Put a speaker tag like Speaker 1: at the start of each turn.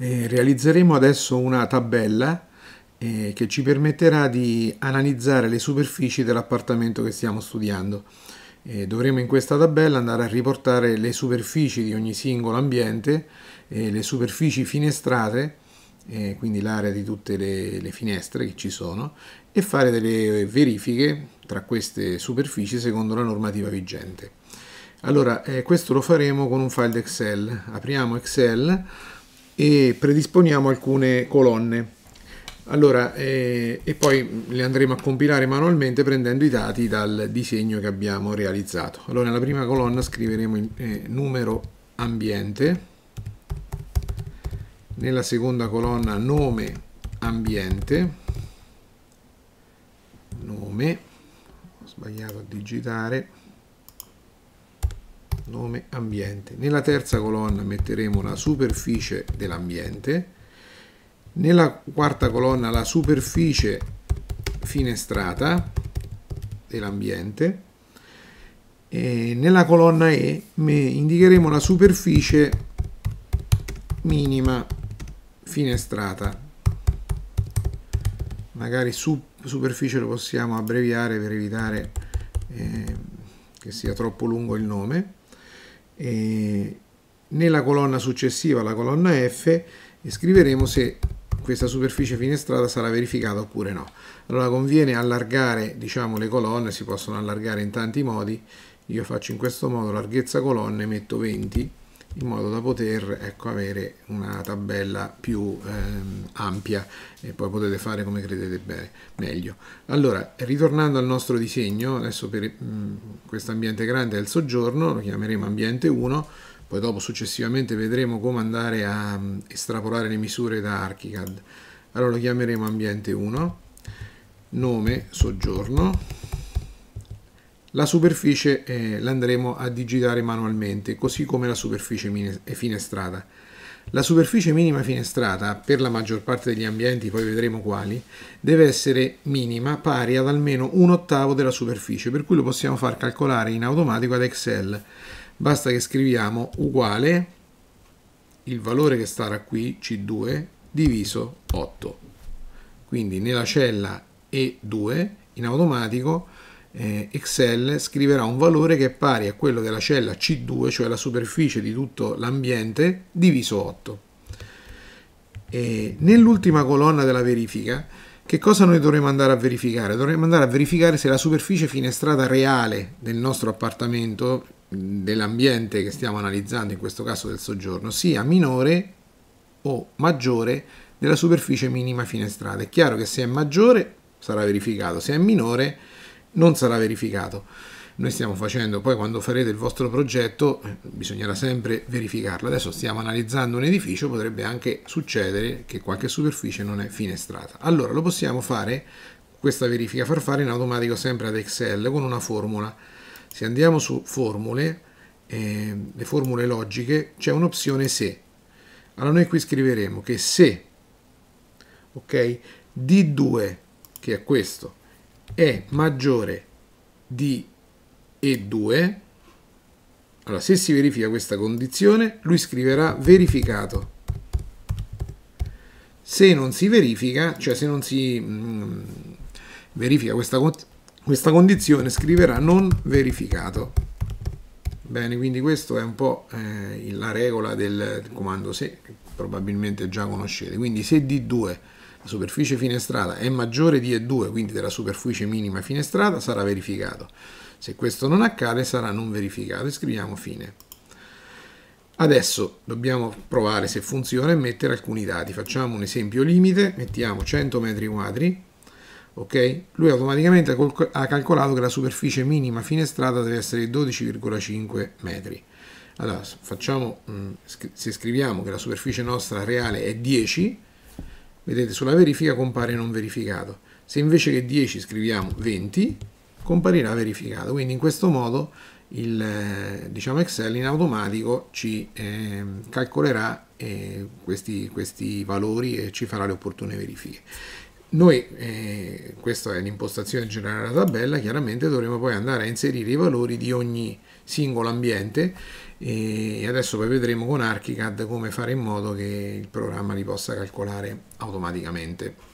Speaker 1: Eh, realizzeremo adesso una tabella eh, che ci permetterà di analizzare le superfici dell'appartamento che stiamo studiando. Eh, dovremo in questa tabella andare a riportare le superfici di ogni singolo ambiente, eh, le superfici finestrate, eh, quindi l'area di tutte le, le finestre che ci sono, e fare delle verifiche tra queste superfici secondo la normativa vigente. Allora, eh, questo lo faremo con un file Excel. Apriamo Excel, e predisponiamo alcune colonne. Allora, eh, e poi le andremo a compilare manualmente prendendo i dati dal disegno che abbiamo realizzato. Allora, nella prima colonna scriveremo il eh, numero ambiente, nella seconda colonna nome ambiente, nome, ho sbagliato a digitare, nome ambiente. Nella terza colonna metteremo la superficie dell'ambiente, nella quarta colonna la superficie finestrata dell'ambiente e nella colonna E indicheremo la superficie minima finestrata magari su, superficie lo possiamo abbreviare per evitare eh, che sia troppo lungo il nome e nella colonna successiva, la colonna F, scriveremo se questa superficie finestrata sarà verificata oppure no. Allora conviene allargare diciamo, le colonne, si possono allargare in tanti modi, io faccio in questo modo larghezza colonne, metto 20 in modo da poter ecco, avere una tabella più ehm, ampia e poi potete fare come credete bene, meglio. Allora, ritornando al nostro disegno, adesso per, mh, questo ambiente grande è il soggiorno, lo chiameremo ambiente 1, poi dopo successivamente vedremo come andare a mm, estrapolare le misure da ArchiCAD. Allora lo chiameremo ambiente 1, nome soggiorno, la superficie eh, l'andremo a digitare manualmente, così come la superficie finestrata. La superficie minima finestrata, per la maggior parte degli ambienti, poi vedremo quali, deve essere minima pari ad almeno un ottavo della superficie, per cui lo possiamo far calcolare in automatico ad Excel. Basta che scriviamo uguale il valore che starà qui, C2, diviso 8. Quindi nella cella E2, in automatico, eh, Excel scriverà un valore che è pari a quello della cella C2, cioè la superficie di tutto l'ambiente, diviso 8. Nell'ultima colonna della verifica, che cosa noi dovremo andare a verificare? Dovremmo andare a verificare se la superficie finestrata reale del nostro appartamento, dell'ambiente che stiamo analizzando, in questo caso del soggiorno, sia minore o maggiore della superficie minima finestrata. È chiaro che se è maggiore sarà verificato, se è minore non sarà verificato. Noi stiamo facendo, poi quando farete il vostro progetto eh, bisognerà sempre verificarlo. Adesso stiamo analizzando un edificio, potrebbe anche succedere che qualche superficie non è finestrata. Allora lo possiamo fare, questa verifica, far fare in automatico sempre ad Excel con una formula. Se andiamo su formule, eh, le formule logiche, c'è un'opzione se. Allora noi qui scriveremo che se, ok, D2, che è questo, è maggiore di E2, allora se si verifica questa condizione, lui scriverà verificato. Se non si verifica, cioè se non si mh, mm, verifica questa, questa condizione, scriverà non verificato. Bene, quindi questa è un po' eh, la regola del comando se, che probabilmente già conoscete. Quindi se D2 superficie finestrata è maggiore di E2, quindi della superficie minima finestrata, sarà verificato. Se questo non accade sarà non verificato e scriviamo fine. Adesso dobbiamo provare se funziona e mettere alcuni dati. Facciamo un esempio limite, mettiamo 100 metri quadri, ok? Lui automaticamente ha calcolato che la superficie minima finestrata deve essere 12,5 metri. Allora, facciamo, mm, se scriviamo che la superficie nostra reale è 10, Vedete, sulla verifica compare non verificato. Se invece che 10 scriviamo 20, comparirà verificato. Quindi in questo modo il, eh, diciamo Excel in automatico ci eh, calcolerà eh, questi, questi valori e ci farà le opportune verifiche. Noi, eh, questa è l'impostazione generale della tabella, chiaramente dovremo poi andare a inserire i valori di ogni singolo ambiente e adesso poi vedremo con ArchiCAD come fare in modo che il programma li possa calcolare automaticamente.